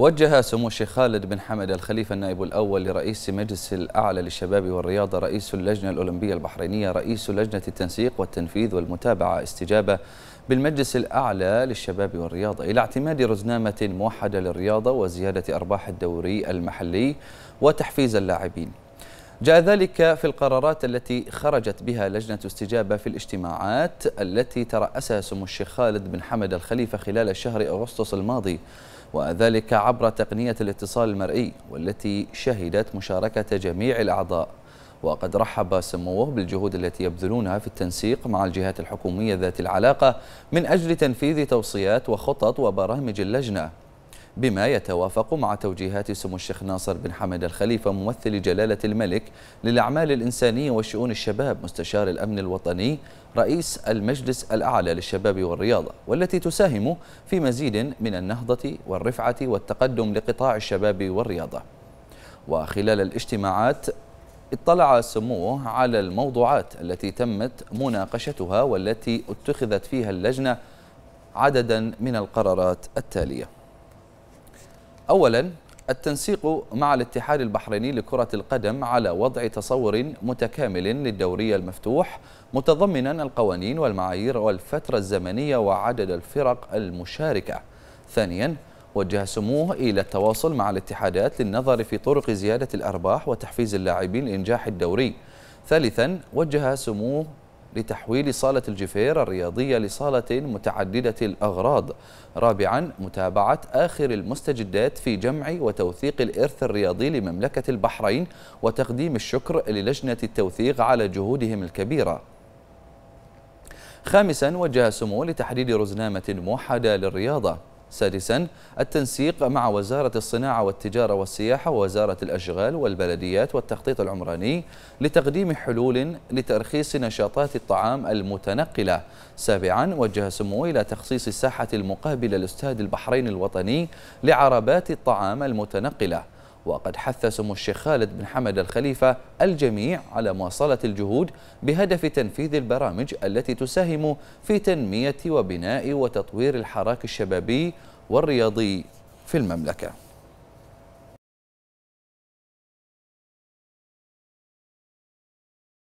وجه سمو الشيخ خالد بن حمد الخليفة النائب الأول لرئيس مجلس الأعلى للشباب والرياضة رئيس اللجنة الأولمبية البحرينية رئيس لجنة التنسيق والتنفيذ والمتابعة استجابة بالمجلس الأعلى للشباب والرياضة إلى اعتماد رزنامة موحدة للرياضة وزيادة أرباح الدوري المحلي وتحفيز اللاعبين جاء ذلك في القرارات التي خرجت بها لجنة استجابة في الاجتماعات التي ترأسها سمو الشيخ خالد بن حمد الخليفة خلال شهر أغسطس الماضي وذلك عبر تقنية الاتصال المرئي والتي شهدت مشاركة جميع الأعضاء وقد رحب سموه بالجهود التي يبذلونها في التنسيق مع الجهات الحكومية ذات العلاقة من أجل تنفيذ توصيات وخطط وبرامج اللجنة بما يتوافق مع توجيهات سمو الشيخ ناصر بن حمد الخليفة ممثل جلالة الملك للأعمال الإنسانية وشؤون الشباب مستشار الأمن الوطني رئيس المجلس الأعلى للشباب والرياضة والتي تساهم في مزيد من النهضة والرفعة والتقدم لقطاع الشباب والرياضة وخلال الاجتماعات اطلع سموه على الموضوعات التي تمت مناقشتها والتي اتخذت فيها اللجنة عددا من القرارات التاليه أولا التنسيق مع الاتحاد البحريني لكرة القدم على وضع تصور متكامل للدوري المفتوح متضمنا القوانين والمعايير والفترة الزمنية وعدد الفرق المشاركة ثانيا وجه سموه إلى التواصل مع الاتحادات للنظر في طرق زيادة الأرباح وتحفيز اللاعبين لإنجاح الدوري ثالثا وجه سموه لتحويل صالة الجفير الرياضية لصالة متعددة الأغراض رابعا متابعة آخر المستجدات في جمع وتوثيق الإرث الرياضي لمملكة البحرين وتقديم الشكر للجنة التوثيق على جهودهم الكبيرة خامسا وجه سمو لتحديد رزنامة موحدة للرياضة سادسا التنسيق مع وزارة الصناعة والتجارة والسياحة ووزارة الأشغال والبلديات والتخطيط العمراني لتقديم حلول لترخيص نشاطات الطعام المتنقلة سابعا وجه سمو إلى تخصيص الساحة المقابلة لاستاد البحرين الوطني لعربات الطعام المتنقلة وقد حث سمو الشيخ خالد بن حمد الخليفة الجميع على مواصلة الجهود بهدف تنفيذ البرامج التي تساهم في تنمية وبناء وتطوير الحراك الشبابي والرياضي في المملكة